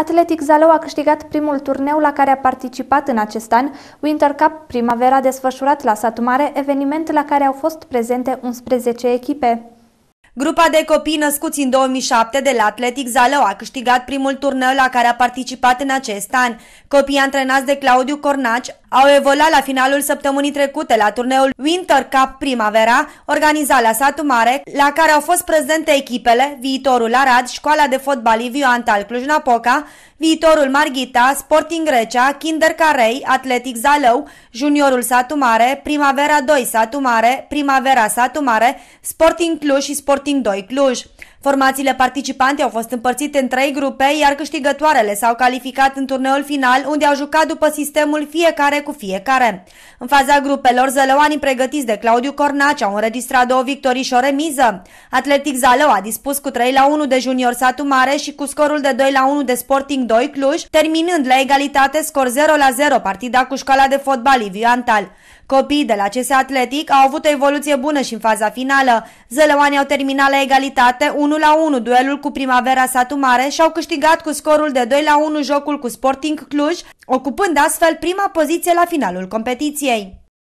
Atletic Zalău a câștigat primul turneu la care a participat în acest an, Winter Cup Primavera desfășurat la Satu Mare, eveniment la care au fost prezente 11 echipe. Grupa de copii născuți în 2007 de la Atletic Zalău a câștigat primul turneu la care a participat în acest an. Copiii antrenați de Claudiu Cornaci au evoluat la finalul săptămânii trecute la turneul Winter Cup Primavera, organizat la Satu Mare, la care au fost prezente echipele Viitorul Arad, Școala de Fotbal Liviu Antal Cluj-Napoca, Viitorul Marghita, Sporting Grecia, Kinder Carei, Atletic Zalău, Juniorul Satu Mare, Primavera 2 Satu Mare, Primavera Satu Mare, Sporting Cluj și Sporting Martin Doi Formațiile participante au fost împărțite în trei grupe, iar câștigătoarele s-au calificat în turneul final, unde au jucat după sistemul fiecare cu fiecare. În faza grupelor, zălăoanii pregătiți de Claudiu Cornaci au înregistrat două victorii și o remiză. Atletic Zalău a dispus cu 3 la 1 de Junior Satu Mare și cu scorul de 2 la 1 de Sporting 2 Cluj, terminând la egalitate scor 0 la 0 partida cu școala de fotbal Liviu Antal. Copiii de la CS Atletic au avut o evoluție bună și în faza finală. Zălăoanii au terminat la egalitate 1 1 la 1 duelul cu Primavera Satu Mare și au câștigat cu scorul de 2 la 1 jocul cu Sporting Cluj, ocupând astfel prima poziție la finalul competiției.